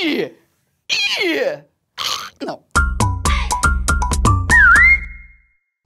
Ih! Ih! Não.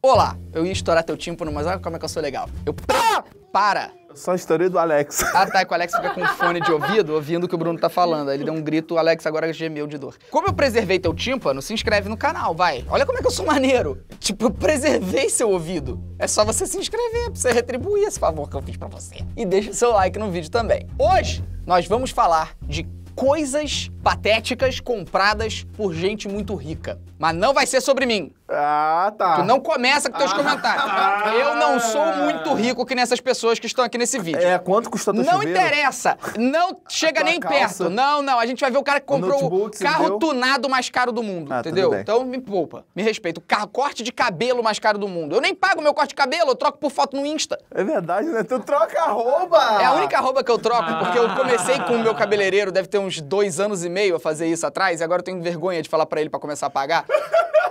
Olá, eu ia estourar teu tímpano, mas olha como é que eu sou legal. Eu. Ah! Para! Eu só estourei do Alex. Ah, tá, é que o Alex fica com fone de ouvido ouvindo o que o Bruno tá falando. Aí ele deu um grito, o Alex agora gemeu de dor. Como eu preservei teu tímpano, se inscreve no canal, vai. Olha como é que eu sou maneiro. Tipo, eu preservei seu ouvido. É só você se inscrever pra você retribuir esse favor que eu fiz pra você. E deixa o seu like no vídeo também. Hoje, nós vamos falar de coisas patéticas compradas por gente muito rica. Mas não vai ser sobre mim. Ah, tá. Tu não começa com teus ah, comentários. Ah. eu não sou muito rico que nessas pessoas que estão aqui nesse vídeo. É, quanto custa teu Não chuveiro? interessa. Não chega nem calça. perto. Não, não. A gente vai ver o cara que comprou o carro tunado mais caro do mundo, ah, entendeu? Então me poupa. Me respeita. O carro, corte de cabelo mais caro do mundo. Eu nem pago meu corte de cabelo, eu troco por foto no Insta. É verdade, né? Tu troca a roupa. É a única roupa que eu troco, porque eu ah. comecei com o meu cabeleireiro, deve ter uns dois anos e meio a fazer isso atrás, e agora eu tenho vergonha de falar para ele para começar a pagar.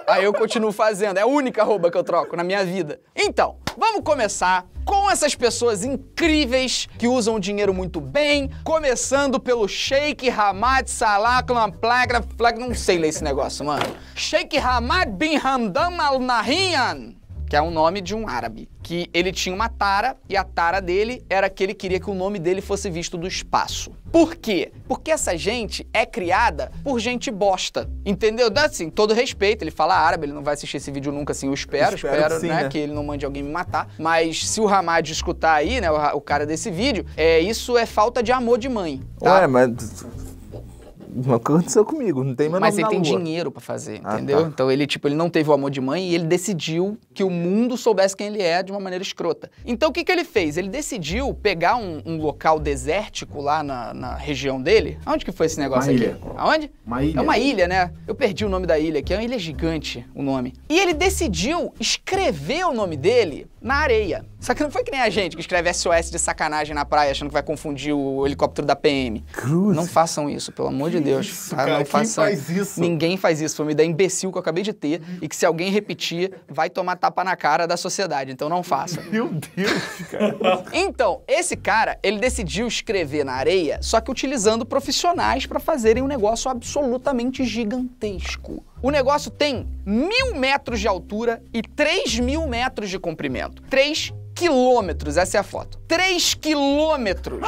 Aí eu continuo fazendo. É a única arroba que eu troco na minha vida. Então, vamos começar com essas pessoas incríveis que usam o dinheiro muito bem, começando pelo Sheikh Hamad Salah Plagra, Flag, não sei ler esse negócio, mano. Sheikh Hamad bin Hamdan Al Nahyan, que é o nome de um árabe que ele tinha uma tara e a tara dele era que ele queria que o nome dele fosse visto do espaço. Por quê? Porque essa gente é criada por gente bosta, entendeu? Assim, todo respeito, ele fala árabe, ele não vai assistir esse vídeo nunca assim, eu espero, eu espero, espero que, sim, né, né? que ele não mande alguém me matar, mas se o Hamad escutar aí, né, o, o cara desse vídeo, é, isso é falta de amor de mãe, tá? Ué, mas aconteceu comigo, não tem meu Mas ele tem lua. dinheiro para fazer, entendeu? Ah, tá. Então ele, tipo, ele não teve o amor de mãe e ele decidiu que o mundo soubesse quem ele é de uma maneira escrota. Então o que, que ele fez? Ele decidiu pegar um, um local desértico lá na, na, região dele. Aonde que foi esse negócio uma aqui? Ilha. Aonde? Uma é ilha. É uma ilha, né? Eu perdi o nome da ilha aqui, é uma ilha gigante o nome. E ele decidiu escrever o nome dele na areia. Só que não foi que nem a gente que escreve SOS de sacanagem na praia achando que vai confundir o helicóptero da PM. Cruz. Não façam isso, pelo amor que de Deus. Isso, tá? cara, não façam. Faz isso? Ninguém faz isso. Foi uma ideia imbecil que eu acabei de ter e que se alguém repetir, vai tomar tapa na cara da sociedade. Então não façam. Meu Deus, cara. então, esse cara, ele decidiu escrever na areia, só que utilizando profissionais para fazerem um negócio absolutamente gigantesco. O negócio tem mil metros de altura e 3 mil metros de comprimento. 3 quilômetros, essa é a foto. 3 quilômetros!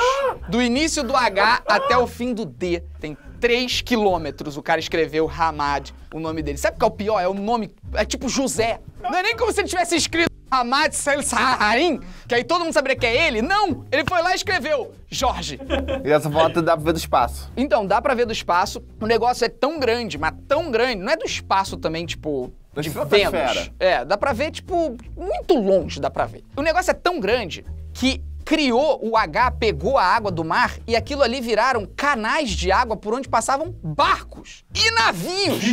Do início do H até o fim do D. Tem 3 quilômetros. O cara escreveu Hamad, o nome dele. Sabe que é o pior? É o nome. É tipo José. Não é nem como se ele tivesse escrito. Hamad Sael que aí todo mundo saberia que é ele. Não! Ele foi lá e escreveu Jorge. E essa foto dá pra ver do espaço. Então, dá pra ver do espaço. O negócio é tão grande, mas tão grande. Não é do espaço também, tipo, de Vênus. É, dá pra ver, tipo, muito longe dá pra ver. O negócio é tão grande que criou o H, pegou a água do mar e aquilo ali viraram canais de água por onde passavam barcos e navios.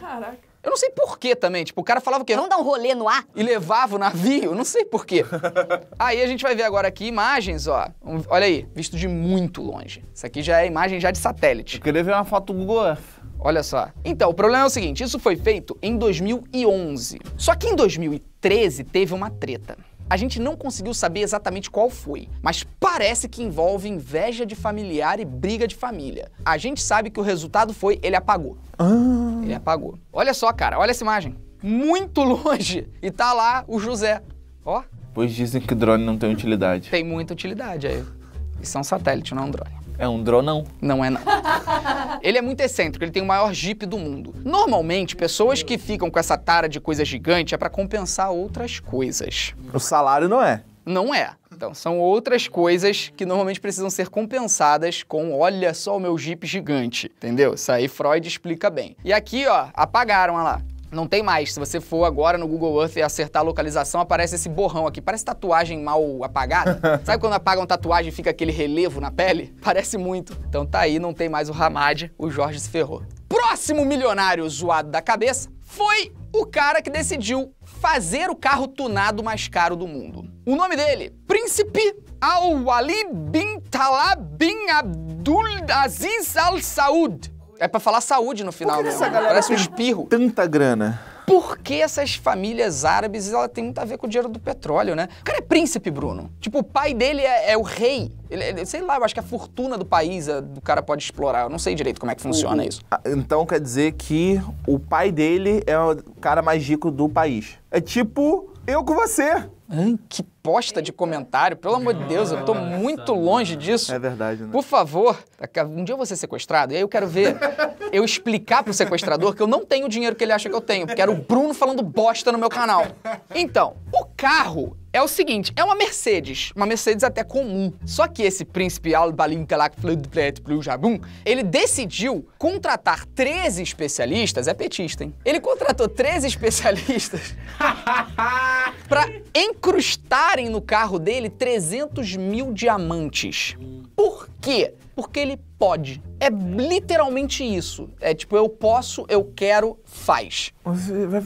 Caraca. Eu não sei porquê também. Tipo, o cara falava o quê? Vamos dar um rolê no ar? E levava o navio, não sei porquê. aí a gente vai ver agora aqui imagens, ó. Um, olha aí, visto de muito longe. Isso aqui já é imagem já de satélite. Eu queria ver uma foto do Google Earth. Olha só. Então, o problema é o seguinte, isso foi feito em 2011. Só que em 2013 teve uma treta. A gente não conseguiu saber exatamente qual foi, mas parece que envolve inveja de familiar e briga de família. A gente sabe que o resultado foi ele apagou. Ah. Ele apagou. Olha só, cara, olha essa imagem. Muito longe. E tá lá o José. Ó. Pois dizem que drone não tem utilidade. Tem muita utilidade aí. Isso é um satélite, não é um drone. É um dronão. Não é não. ele é muito excêntrico, ele tem o maior jeep do mundo. Normalmente, pessoas que ficam com essa tara de coisa gigante é para compensar outras coisas. O salário não é. Não é. Então, são outras coisas que normalmente precisam ser compensadas com olha só o meu jeep gigante, entendeu? Isso aí Freud explica bem. E aqui, ó, apagaram, olha lá. Não tem mais. Se você for agora no Google Earth e acertar a localização, aparece esse borrão aqui. Parece tatuagem mal apagada. Sabe quando apagam tatuagem e fica aquele relevo na pele? Parece muito. Então tá aí, não tem mais o Ramad, o Jorge se ferrou. Próximo milionário zoado da cabeça foi o cara que decidiu fazer o carro tunado mais caro do mundo. O nome dele, Príncipe Al-Walid bin Talab bin Abdul Aziz Al Saud. É pra falar saúde no final, Parece um espirro. Tanta grana. Por que essas famílias árabes, ela tem muito a ver com o dinheiro do petróleo, né? O cara é príncipe, Bruno. Tipo, o pai dele é, é o rei. Ele, sei lá, eu acho que a fortuna do país a, do cara pode explorar. Eu não sei direito como é que funciona o, isso. Então quer dizer que o pai dele é o cara mais rico do país. É tipo eu com você. que posta de comentário, pelo amor de Deus, eu tô muito longe disso. É verdade, né? Por favor, um dia eu vou ser sequestrado, e aí eu quero ver, eu explicar pro sequestrador que eu não tenho o dinheiro que ele acha que eu tenho, porque era o Bruno falando bosta no meu canal. Então, o carro é o seguinte, é uma Mercedes, uma Mercedes até comum. Só que esse príncipe Al-Balim Kalak Fludplet Jabum, ele decidiu contratar 13 especialistas, é petista, hein? Ele contratou 13 especialistas para encrustarem no carro dele 300 mil diamantes. Por quê? Porque ele pode. É literalmente isso. É tipo, eu posso, eu quero, faz.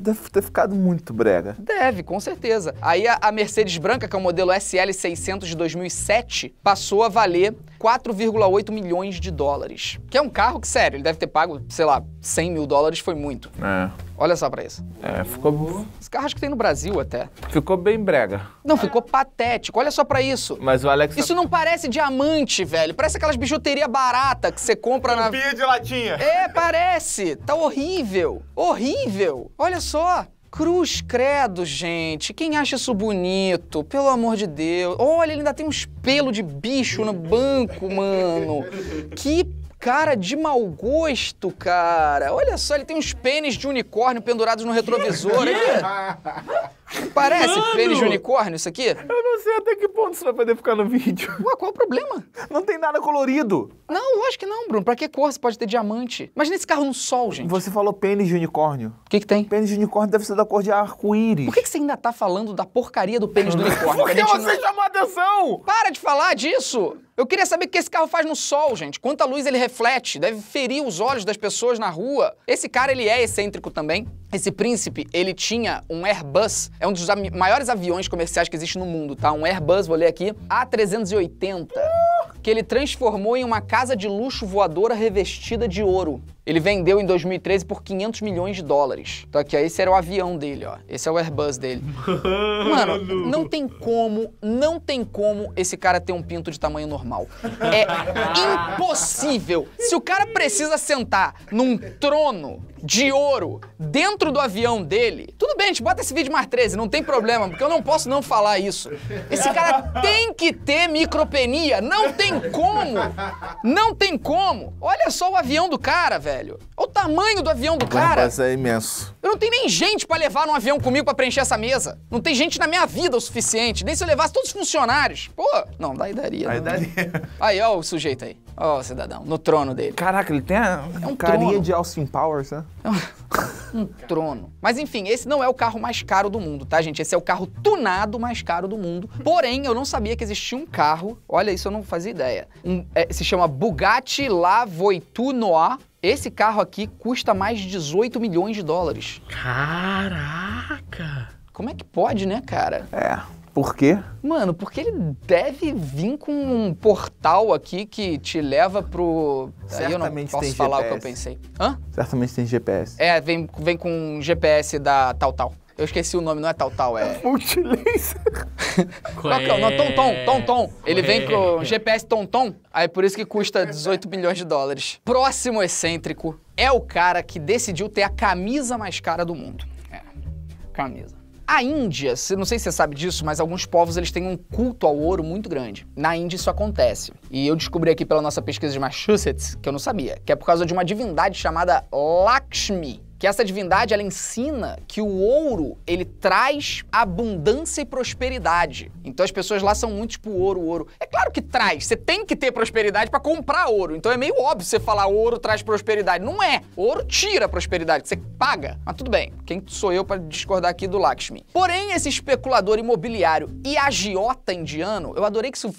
Deve ter ficado muito brega. Deve, com certeza. Aí a Mercedes branca, que é o modelo SL600 de 2007, passou a valer 4,8 milhões de dólares. Que é um carro que, sério, ele deve ter pago, sei lá, 100 mil dólares foi muito. É. Olha só pra isso. É, ficou... bom. Esse carro acho que tem no Brasil até. Ficou bem brega. Não, ficou patético. Olha só pra isso. Mas o Alex... Isso tá- não parece diamante, velho. Parece aquelas bijuterias baratas que você compra um na... Pia de latinha. É, parece. Tá horrível. Horrível! Olha só! Cruz credo, gente. Quem acha isso bonito? Pelo amor de Deus. Olha, ele ainda tem uns pelos de bicho no banco, mano. Que cara de mau gosto, cara. Olha só, ele tem uns pênis de unicórnio pendurados no retrovisor. Que? Parece Mano, pênis de unicórnio isso aqui? Eu não sei até que ponto isso vai poder ficar no vídeo. Ué, qual o problema? Não tem nada colorido. Não, lógico que não, Bruno. Pra que cor? Você pode ter diamante. Imagina esse carro no sol, gente. Você falou pênis de unicórnio. O que que tem? Pênis de unicórnio deve ser da cor de arco-íris. Por que, que você ainda tá falando da porcaria do pênis do unicórnio? Porque você não... chamou atenção! Para de falar disso! Eu queria saber o que esse carro faz no sol, gente. Quanta luz ele reflete, deve ferir os olhos das pessoas na rua. Esse cara, ele é excêntrico também. Esse príncipe, ele tinha um Airbus, é um dos maiores aviões comerciais que existe no mundo, tá? Um Airbus, vou ler aqui, A380, que ele transformou em uma casa de luxo voadora revestida de ouro. Ele vendeu em 2013 por 500 milhões de dólares. Tá aqui, ó, esse era o avião dele, ó. Esse é o Airbus dele. Mano, não tem como, não tem como esse cara ter um pinto de tamanho normal. É impossível. Se o cara precisa sentar num trono de ouro dentro do avião dele, tudo bem, a gente bota esse vídeo mais 13, não tem problema, porque eu não posso não falar isso. Esse cara tem que ter micropenia, não tem como. Não tem como. Olha só o avião do cara, velho velho. Olha o tamanho do avião do o cara. Mas é imenso. Eu não tenho nem gente para levar num avião comigo para preencher essa mesa. Não tem gente na minha vida o suficiente. Nem se eu levasse todos os funcionários. Pô, não, daí daria. Daí não. daria. Aí, ó o sujeito aí. Ó o cidadão, no trono dele. Caraca, ele tem a... é um carinha trono. de Austin Powers, né? É um trono. Mas enfim, esse não é o carro mais caro do mundo, tá, gente? Esse é o carro tunado mais caro do mundo. Porém, eu não sabia que existia um carro, olha isso, eu não fazia ideia. Um, é, se chama Bugatti La Voiture Noir, esse carro aqui custa mais de 18 milhões de dólares. Caraca! Como é que pode, né, cara? É. Por quê? Mano, porque ele deve vir com um portal aqui que te leva pro. Certamente Aí eu não posso falar GPS. o que eu pensei. Hã? Certamente tem GPS. É, vem, vem com um GPS da tal, tal. Eu esqueci o nome, não é Tal Tal, é. Multilaser. Qual que é o nome? Tom Tom, Tom Tom. Ele vem é? com GPS Tom Tom, aí por isso que custa 18 bilhões de dólares. Próximo excêntrico é o cara que decidiu ter a camisa mais cara do mundo. É, camisa. A Índia, não sei se você sabe disso, mas alguns povos eles têm um culto ao ouro muito grande. Na Índia isso acontece. E eu descobri aqui pela nossa pesquisa de Massachusetts, que eu não sabia, que é por causa de uma divindade chamada Lakshmi que essa divindade ela ensina que o ouro ele traz abundância e prosperidade. Então as pessoas lá são muito tipo ouro, ouro. É claro que traz, você tem que ter prosperidade para comprar ouro. Então é meio óbvio você falar ouro traz prosperidade. Não é. Ouro tira prosperidade, você paga. Mas tudo bem, quem sou eu para discordar aqui do Lakshmi? Porém, esse especulador imobiliário e agiota indiano, eu adorei que isso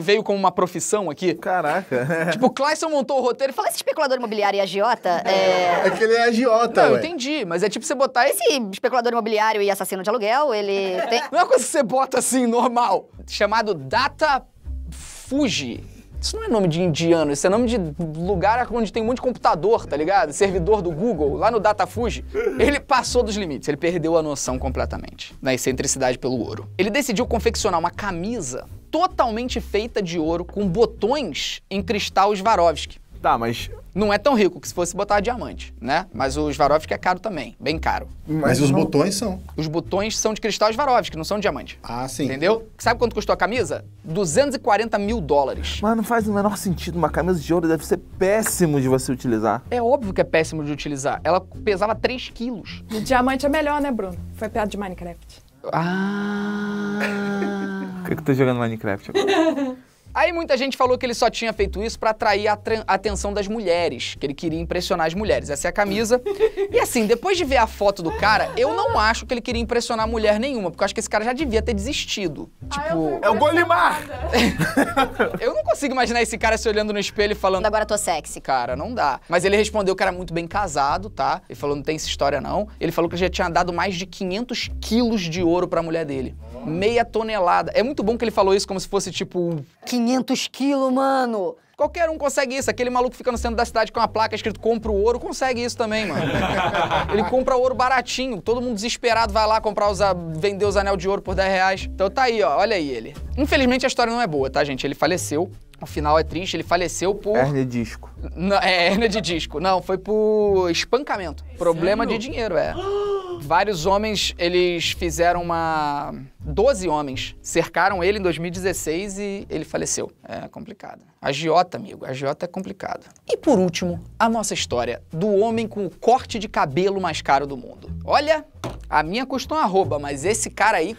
veio como uma profissão aqui. Caraca. tipo, o Clayson montou o roteiro e falou: esse especulador imobiliário e agiota é. É, é que ele é agiota. Não, ué. eu entendi, mas é tipo você botar... Esse especulador imobiliário e assassino de aluguel, ele tem... Não é uma coisa que você bota assim, normal, chamado Data Fuji. Isso não é nome de indiano, isso é nome de lugar onde tem um monte de computador, tá ligado? Servidor do Google, lá no Data Fuji. Ele passou dos limites, ele perdeu a noção completamente da excentricidade pelo ouro. Ele decidiu confeccionar uma camisa totalmente feita de ouro com botões em cristal Swarovski. Tá, mas. Não é tão rico que se fosse botar diamante, né? Mas o Swarovski é caro também, bem caro. Mas, os não... botões são. Os botões são de cristal Swarovski, não são de diamante. Ah, sim. Entendeu? Sabe quanto custou a camisa? 240 mil dólares. Mas não faz o menor sentido. Uma camisa de ouro deve ser péssimo de você utilizar. É óbvio que é péssimo de utilizar. Ela pesava 3 quilos. O diamante é melhor, né, Bruno? Foi piada de Minecraft. Ah! Por é que eu tô jogando Minecraft agora? Aí muita gente falou que ele só tinha feito isso para atrair a atenção das mulheres, que ele queria impressionar as mulheres. Essa é a camisa. e assim, depois de ver a foto do cara, eu não acho que ele queria impressionar mulher nenhuma, porque eu acho que esse cara já devia ter desistido. Ah, tipo, é o Golimar. eu não consigo imaginar esse cara se olhando no espelho e falando agora tô sexy. Cara, não dá. Mas ele respondeu que era muito bem casado, tá? Ele falou não tem essa história não. Ele falou que já tinha dado mais de 500 quilos de ouro para mulher dele. Meia tonelada. É muito bom que ele falou isso como se fosse tipo. 500 quilos, mano! Qualquer um consegue isso. Aquele maluco que fica no centro da cidade com uma placa escrito compra o ouro, consegue isso também, mano. ele compra ouro baratinho. Todo mundo desesperado vai lá comprar, os, vender os anel de ouro por 10 reais. Então tá aí, ó. Olha aí ele. Infelizmente a história não é boa, tá, gente? Ele faleceu. O final é triste, ele faleceu por. Hérnia de disco. Não, é, hérnia de disco. Não, foi por espancamento. Problema Sério? de dinheiro, é. Vários homens, eles fizeram uma... 12 homens cercaram ele em 2016 e ele faleceu. É complicado. Agiota, amigo, agiota é complicado. E por último, a nossa história do homem com o corte de cabelo mais caro do mundo. Olha, a minha custou um arroba, mas esse cara aí,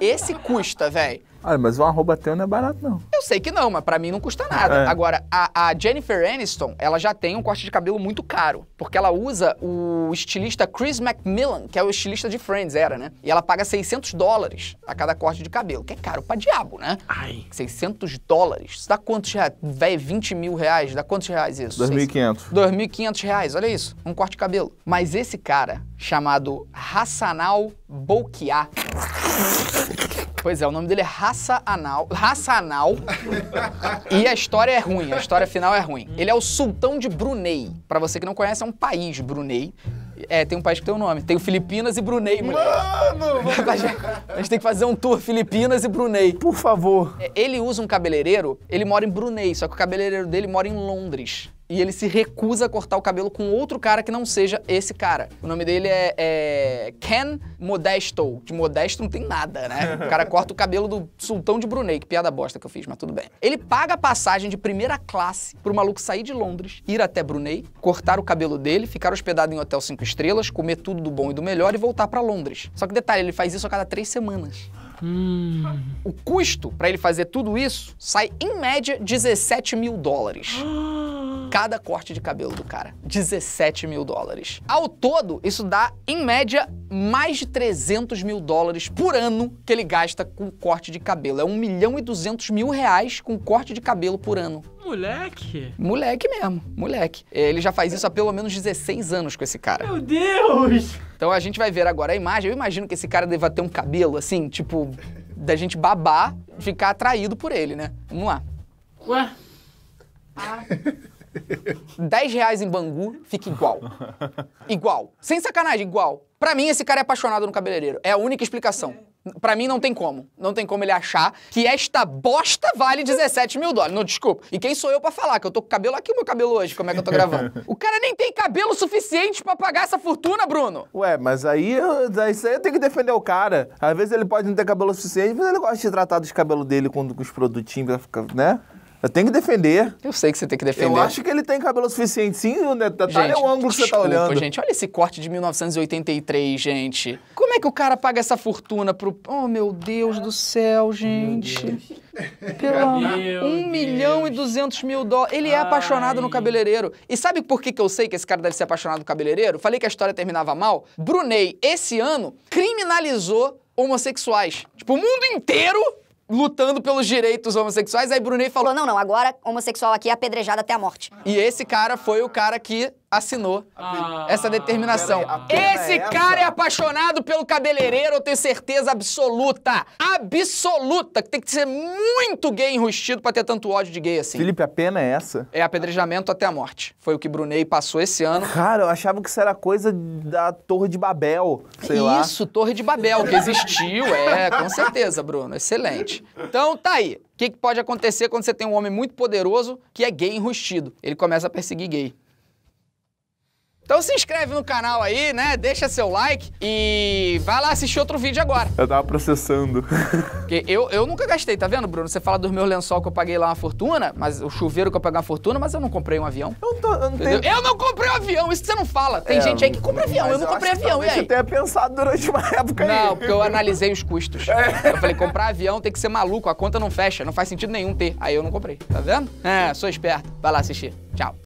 esse custa, velho. Olha, ah, mas um arroba teu não é barato, não. Eu sei que não, mas para mim não custa nada. É. Agora, a, a, Jennifer Aniston, ela já tem um corte de cabelo muito caro, porque ela usa o estilista Chris Macmillan, que é o estilista de Friends, era, né? E ela paga 600 dólares a cada corte de cabelo, que é caro pra diabo, né? Ai. 600 dólares. Isso dá quantos reais? Véi, 20 mil reais. Dá quantos reais isso? 2.500. 2.500 reais, olha isso. Um corte de cabelo. Mas esse cara, chamado Hassanal Bolkiah. Pois é, o nome dele é Raça Anal. Raça Anal. e a história é ruim, a história final é ruim. Ele é o sultão de Brunei. Para você que não conhece, é um país, Brunei. É, tem um país que tem o um nome. Tem o Filipinas e Brunei, mulher. Mano! a gente tem que fazer um tour Filipinas e Brunei. Por favor. É, ele usa um cabeleireiro, ele mora em Brunei, só que o cabeleireiro dele mora em Londres e ele se recusa a cortar o cabelo com outro cara que não seja esse cara. O nome dele é, é Ken Modesto. De Modesto não tem nada, né? O cara corta o cabelo do sultão de Brunei. Que piada bosta que eu fiz, mas tudo bem. Ele paga a passagem de primeira classe pro maluco sair de Londres, ir até Brunei, cortar o cabelo dele, ficar hospedado em um hotel cinco estrelas, comer tudo do bom e do melhor e voltar para Londres. Só que detalhe, ele faz isso a cada três semanas. Hum. O custo para ele fazer tudo isso sai, em média, 17 mil dólares. Cada corte de cabelo do cara. 17 mil dólares. Ao todo, isso dá, em média, mais de 300 mil dólares por ano que ele gasta com corte de cabelo. É 1 milhão e 200 mil reais com corte de cabelo por ano. Moleque? Moleque mesmo, moleque. É, ele já faz isso há pelo menos 16 anos com esse cara. Meu Deus! Então a gente vai ver agora a imagem. Eu imagino que esse cara deva ter um cabelo assim, tipo, da gente babar, ficar atraído por ele, né? Vamos lá. Ué? Ah. 10 reais em Bangu fica igual. Igual. Sem sacanagem, igual. Para mim, esse cara é apaixonado no cabeleireiro. É a única explicação. É. Para mim, não tem como. Não tem como ele achar que esta bosta vale 17 mil dólares. Não, desculpa. E quem sou eu para falar? Que eu tô com cabelo aqui, o meu cabelo hoje, como é que eu tô gravando? o cara nem tem cabelo suficiente para pagar essa fortuna, Bruno. Ué, mas aí, isso aí eu tenho que defender o cara. Às vezes ele pode não ter cabelo suficiente, mas ele gosta de tratar dos cabelos dele com, com os produtinhos né? Eu tenho que defender. Eu sei que você tem que defender. Eu acho que ele tem cabelo suficiente, sim. O detalhe tá- tá gente, é o ângulo desculpa, que você tá olhando. gente. Olha esse corte de 1983, gente. Como é que o cara paga essa fortuna pro... Oh, meu Deus do céu, gente. Pelo amor... Um Deus. milhão e duzentos mil dólares. Ele é apaixonado no cabeleireiro. E sabe por que, que eu sei que esse cara deve ser apaixonado no cabeleireiro? Falei que a história terminava mal. Brunei, esse ano, criminalizou homossexuais. Tipo, o mundo inteiro lutando pelos direitos homossexuais. Aí Brunet falou: não, não, agora homossexual aqui é apedrejado até a morte. E esse cara foi o cara que assinou ah, essa determinação. Aí, é Esse é cara é apaixonado pelo cabeleireiro, eu tenho certeza absoluta. Absoluta. Que tem que ser muito gay enrustido pra ter tanto ódio de gay assim. Felipe, a pena é essa? É apedrejamento até a morte. Foi o que Brunei passou esse ano. Cara, eu achava que isso era coisa da Torre de Babel, sei isso, lá. Isso, Torre de Babel, que existiu, é, com certeza, Bruno. Excelente. Então, tá aí. O que, que pode acontecer quando você tem um homem muito poderoso que é gay enrustido? Ele começa a perseguir gay. Então se inscreve no canal aí, né? Deixa seu like e vai lá assistir outro vídeo agora. Eu tava processando. Porque eu, eu nunca gastei, tá vendo, Bruno? Você fala dos meus lençol que eu paguei lá uma fortuna, mas o chuveiro que eu paguei uma fortuna, mas eu não comprei um avião. Eu não, tô, eu não tenho... Eu não comprei um avião, isso que você não fala. Tem é, gente aí que compra avião, eu não comprei eu avião, e aí? Eu tenha pensado durante uma época não, aí. Não, porque eu analisei os custos. É. Eu falei, comprar avião tem que ser maluco, a conta não fecha, não faz sentido nenhum ter. Aí eu não comprei, tá vendo? É, sou esperto. Vai lá assistir. Tchau.